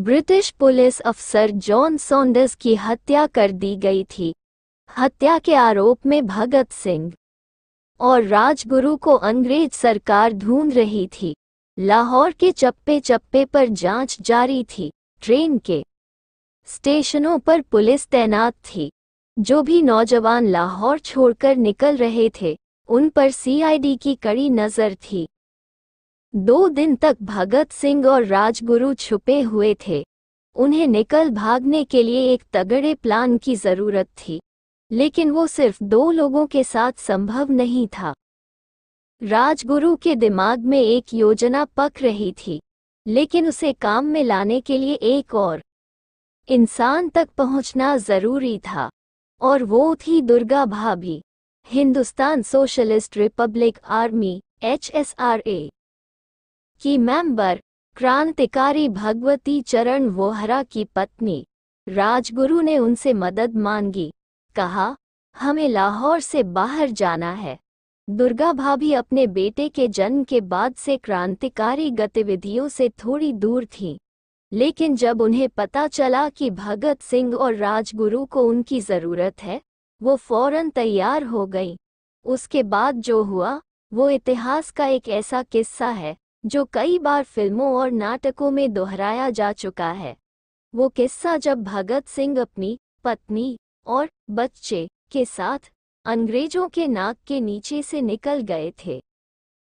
British police अफसर John Saunders की हत्या कर दी गई थी हत्या के आरोप में भगत सिंह और राजगुरु को अंग्रेज सरकार ढूंढ रही थी लाहौर के चप्पे चप्पे पर जांच जारी थी ट्रेन के स्टेशनों पर पुलिस तैनात थी जो भी नौजवान लाहौर छोड़कर निकल रहे थे उन पर सीआईडी की कड़ी नज़र थी दो दिन तक भगत सिंह और राजगुरु छुपे हुए थे उन्हें निकल भागने के लिए एक तगड़े प्लान की जरूरत थी लेकिन वो सिर्फ दो लोगों के साथ संभव नहीं था राजगुरु के दिमाग में एक योजना पक रही थी लेकिन उसे काम में लाने के लिए एक और इंसान तक पहुंचना जरूरी था और वो थी Durga Bhabhi Hindustan Socialist Republic Army H S R A की मेंबर क्रांतिकारी भगवती चरण वोहरा की पत्नी राजगुरु ने उनसे मदद मांगी कहा हमें लाहौर से बाहर जाना है दुर्गा भाभी अपने बेटे के जन्म के बाद से क्रांतिकारी गतिविधियों से थोड़ी दूर थीं लेकिन जब उन्हें पता चला कि भगत सिंह और राजगुरु को उनकी ज़रूरत है वो फौरन तैयार हो गई उसके बाद जो हुआ वो इतिहास का एक ऐसा किस्सा है जो कई बार फिल्मों और नाटकों में दोहराया जा चुका है वो किस्सा जब भगत सिंह अपनी पत्नी और बच्चे के साथ अंग्रेजों के नाक के नीचे से निकल गए थे